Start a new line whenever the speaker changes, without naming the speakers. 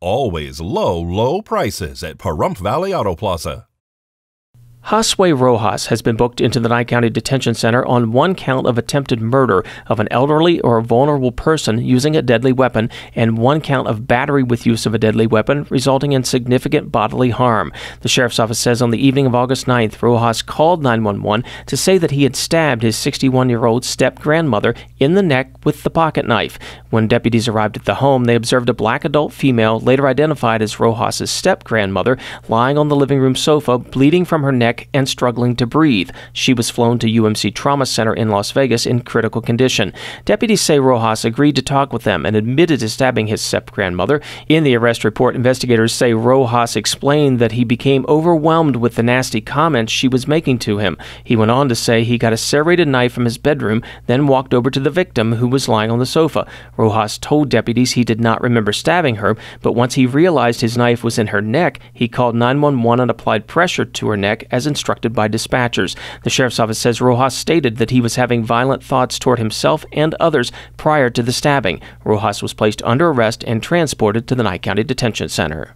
Always low, low prices at Parump Valley Auto Plaza. Josue Rojas has been booked into the Nye County Detention Center on one count of attempted murder of an elderly or vulnerable person using a deadly weapon and one count of battery with use of a deadly weapon resulting in significant bodily harm. The sheriff's office says on the evening of August 9th, Rojas called 911 to say that he had stabbed his 61-year-old step-grandmother in the neck with the pocket knife. When deputies arrived at the home, they observed a black adult female later identified as Rojas's step-grandmother lying on the living room sofa bleeding from her neck and struggling to breathe. She was flown to UMC Trauma Center in Las Vegas in critical condition. Deputies say Rojas agreed to talk with them and admitted to stabbing his step grandmother. In the arrest report, investigators say Rojas explained that he became overwhelmed with the nasty comments she was making to him. He went on to say he got a serrated knife from his bedroom, then walked over to the victim who was lying on the sofa. Rojas told deputies he did not remember stabbing her, but once he realized his knife was in her neck, he called 911 and applied pressure to her neck as instructed by dispatchers. The sheriff's office says Rojas stated that he was having violent thoughts toward himself and others prior to the stabbing. Rojas was placed under arrest and transported to the Nye County Detention Center.